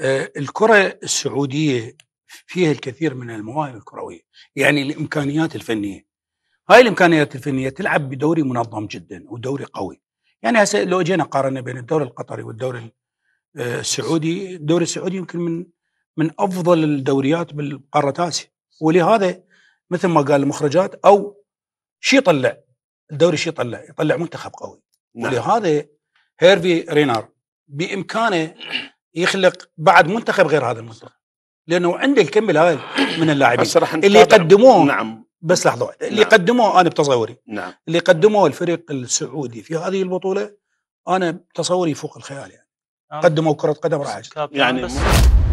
آه، الكره السعوديه فيها الكثير من المواهب الكرويه يعني الامكانيات الفنيه هاي الامكانيات الفنيه تلعب بدوري منظم جدا ودوري قوي يعني هسه لو جينا قارنا بين الدوري القطري والدوري آه، السعودي الدوري السعودي يمكن من من افضل الدوريات بالقاره اسيا ولهذا مثل ما قال المخرجات او شي يطلع الدوري شي يطلع يطلع منتخب قوي نعم. ولهذا هيرفي رينار بامكانه يخلق بعد منتخب غير هذا المنتخب لانه عنده الكم الهائل من اللاعبين اللي يقدموه نعم بس لحظه واحده نعم. اللي قدموه انا بتصوري نعم. اللي قدموه الفريق السعودي في هذه البطوله انا بتصوري فوق الخيال يعني آه. قدموا كره قدم رائعه يعني